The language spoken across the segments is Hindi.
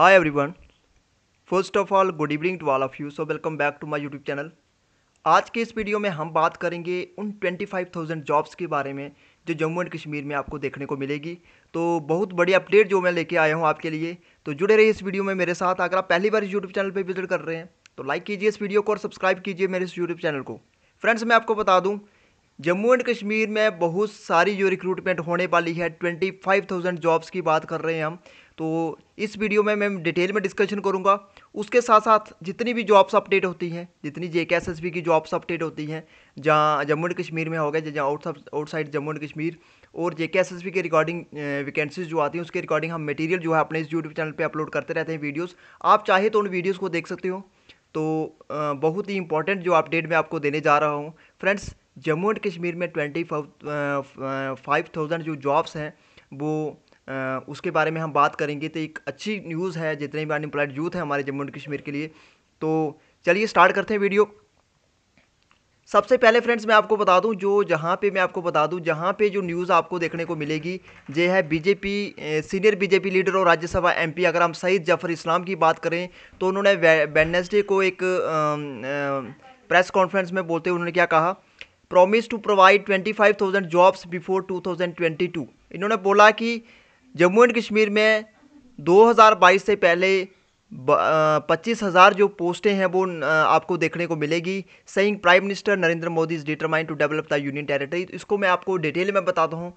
Every everyone first of all good evening to all of you so welcome back to my YouTube channel आज के इस वीडियो में हम बात करेंगे उन 25,000 जॉब्स के बारे में जो जम्मू एंड कश्मीर में आपको देखने को मिलेगी तो बहुत बड़ी अपडेट जो मैं लेके आया हूँ आपके लिए तो जुड़े रहिए इस वीडियो में मेरे साथ अगर आप पहली बार इस यूट्यूब चैनल पर विजिट कर रहे हैं तो लाइक कीजिए इस वीडियो को और सब्सक्राइब कीजिए मेरे इस यूट्यूब चैनल को फ्रेंड्स मैं आपको बता दूँ जम्मू एंड कश्मीर में बहुत सारी जो रिक्रूटमेंट होने वाली है 25,000 जॉब्स की बात कर रहे हैं हम तो इस वीडियो में मैं डिटेल में डिस्कशन करूँगा उसके साथ साथ जितनी भी जॉब्स अपडेट होती हैं जितनी J K S S B की जॉब्स अपडेट होती हैं जहाँ जम्मू एंड कश्मीर में हो गया जहाँ out outside Jammu and Kashmir और J K S S B के रिकॉर्डिंग वैकेंसीज जो आती हैं उसके रिकॉर्डिंग हम मटेरियल जो है अपने इस यूट्यूब चैनल पर अपलोड करते रहते हैं वीडियोज़ आप चाहे तो उन वीडियोज़ को देख सकते हो तो बहुत ही इंपॉर्टेंट जो अपडेट मैं आपको देने जा रहा हूँ फ्रेंड्स जम्मू एंड कश्मीर में ट्वेंटी फाइव थाउजेंड जो जॉब्स हैं वो उसके बारे में हम बात करेंगे तो एक अच्छी न्यूज़ है जितने भी अनएम्प्लॉयड यूथ हैं हमारे जम्मू एंड कश्मीर के लिए तो चलिए स्टार्ट करते हैं वीडियो सबसे पहले फ्रेंड्स मैं आपको बता दूं जो जहां पे मैं आपको बता दूं जहां पे जो न्यूज़ आपको देखने को मिलेगी ये है बीजेपी सीनियर बीजेपी लीडर और राज्यसभा एमपी अगर हम सईद जफर इस्लाम की बात करें तो उन्होंने वेडनेसडे को एक प्रेस कॉन्फ्रेंस में बोलते हुए उन्होंने क्या कहा promise to provide twenty jobs before two इन्होंने बोला कि जम्मू एंड कश्मीर में 2022 से पहले पच्चीस हज़ार जो पोस्टें हैं वो आपको देखने को मिलेगी saying prime minister Narendra Modi is determine to develop the union territory इसको मैं आपको डिटेल में बताता हूँ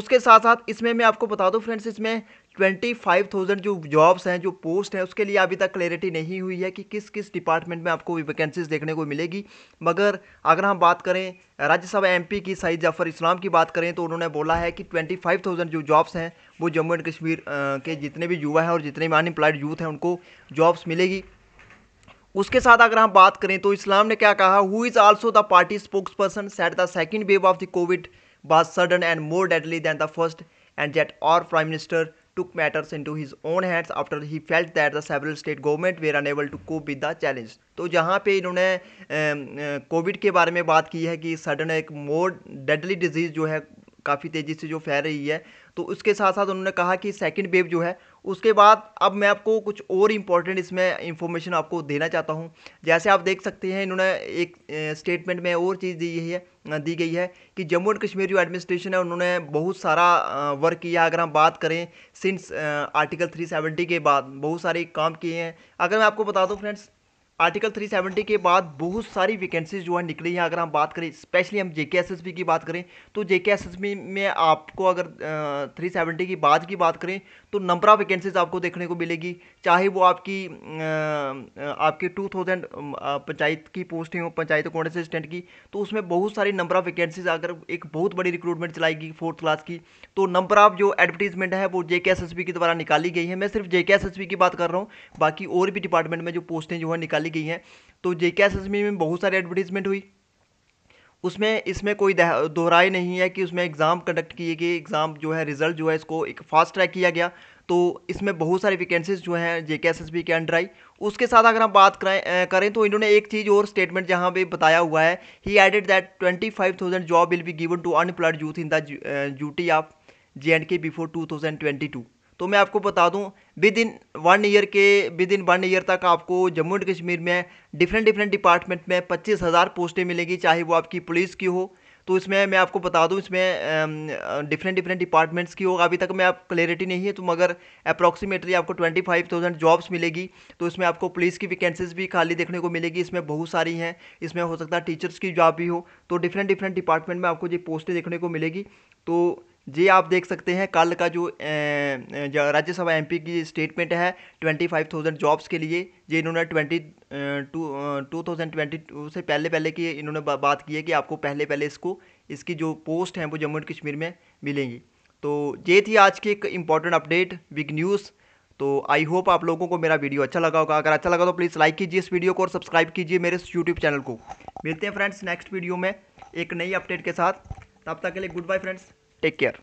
उसके साथ साथ इसमें मैं आपको बता दूँ फ्रेंड्स इसमें ट्वेंटी फाइव थाउजेंड जो जॉब्स हैं जो पोस्ट हैं उसके लिए अभी तक क्लैरिटी नहीं हुई है कि किस किस डिपार्टमेंट में आपको वैकेंसीज देखने को मिलेगी मगर अगर हम बात करें राज्यसभा एमपी की सईद जाफ़र इस्लाम की बात करें तो उन्होंने बोला है कि ट्वेंटी फाइव थाउजेंड जो जॉब्स हैं वो जम्मू एंड कश्मीर के जितने भी युवा हैं और जितने भी अनएम्प्लॉयड यूथ हैं उनको जॉब्स मिलेगी उसके साथ अगर हम बात करें तो इस्लाम ने क्या कहा who is also the party spokes person said the second wave of the covid was sudden and more deadly than the first and जेट और prime minister took matters into his own hands after he felt that the several state government were unable to cope with the challenge तो जहाँ पे इन्होंने कोविड के बारे में बात की है कि सडन एक मोर डेडली डिजीज़ जो है काफ़ी तेज़ी से जो फैल रही है तो उसके साथ साथ उन्होंने कहा कि सेकेंड वेव जो है उसके बाद अब मैं आपको कुछ और इम्पोर्टेंट इसमें इंफॉर्मेशन आपको देना चाहता हूँ जैसे आप देख सकते हैं इन्होंने एक स्टेटमेंट में और चीज़ दी है दी गई है कि जम्मू एंड कश्मीर जो एडमिनिस्ट्रेशन है उन्होंने बहुत सारा वर्क किया अगर हम बात करें सिंस आर्टिकल 370 के बाद बहुत सारे काम किए हैं अगर मैं आपको बता दूं फ्रेंड्स आर्टिकल 370 के बाद बहुत सारी वैकेंसीज जो है निकली हैं अगर हम बात करें स्पेशली हम जेके एसएसबी की बात करें तो जेके एसएसबी में आपको अगर थ्री सेवेंटी की बाद की बात करें तो नंबर ऑफ़ वैकेंसीज आपको देखने को मिलेगी चाहे वो आपकी आ, आपकी टू थाउजेंड पंचायत की पोस्ट हो पंचायत अकाउंट असिस्टेंट की तो उसमें बहुत सारी नंबर ऑफ़ वैकेंसीज अगर एक बहुत बड़ी रिक्रूटमेंट चलाएगी फोर्थ क्लास की तो नंबर ऑफ जो एडवर्टीजमेंट है वो जेके एसएसबी के द्वारा निकाली गई है मैं सिर्फ जेके एसएसबी की बात कर रहा हूँ बाकी और भी डिपार्टमेंट में जो पोस्टें जो है निकाली दी गई हैं तो जे के में बहुत सारे एडवर्टीज़मेंट हुई उसमें इसमें कोई दोहराए नहीं है कि उसमें एग्ज़ाम कंडक्ट किए गए एग्ज़ाम जो है रिज़ल्ट जो है इसको एक फास्ट ट्रैक किया गया तो इसमें बहुत सारे वैकेंसीज जो हैं जे के के अंडर आई उसके साथ अगर हम बात करें करें तो इन्होंने एक चीज़ और स्टेटमेंट जहां पे बताया हुआ है he added that twenty five thousand job will be given to unemployed youth in the duty of J and K before two thousand twenty two तो मैं आपको बता दूं विद इन वन ईयर के विद इन वन ईयर तक आपको जम्मू एंड कश्मीर में डिफरेंट डिफरेंट डिपार्टमेंट में पच्चीस हज़ार पोस्टें मिलेंगी चाहे वो आपकी पुलिस की हो तो इसमें मैं आपको बता दूं इसमें डिफरेंट डिफरेंट डिपार्टमेंट्स की होगा अभी तक मैं आप क्लैरिटी नहीं है तो मगर अप्रॉक्सीमेटली आपको ट्वेंटी फाइव थाउजेंड जॉब्स मिलेगी तो इसमें आपको पुलिस की वैकेंसीज भी खाली देखने को मिलेगी इसमें बहुत सारी हैं इसमें हो सकता है टीचर्स की जॉब भी हो तो डिफरेंट डिफरेंट डिपार्टमेंट में आपको ये पोस्टें देखने को मिलेगी तो जी आप देख सकते हैं कल का जो राज्यसभा एमपी की स्टेटमेंट है ट्वेंटी फाइव थाउजेंड जॉब्स के लिए जे इन्होंने twenty two two thousand twenty two से पहले पहले की इन्होंने बा, बात की है कि आपको पहले पहले इसको इसकी जो पोस्ट हैं वो जम्मू एंड कश्मीर में मिलेंगी तो ये थी आज की एक इम्पॉर्टेंट अपडेट बिग न्यूज़ तो आई होप आप लोगों को मेरा वीडियो अच्छा लगा होगा अगर अच्छा लगा तो प्लीज़ लाइक कीजिए इस वीडियो को और सब्सक्राइब कीजिए मेरे यूट्यूब चैनल को मिलते हैं फ्रेंड्स नेक्स्ट वीडियो में एक नई अपडेट के साथ तब तक के लिए goodbye friends Take care.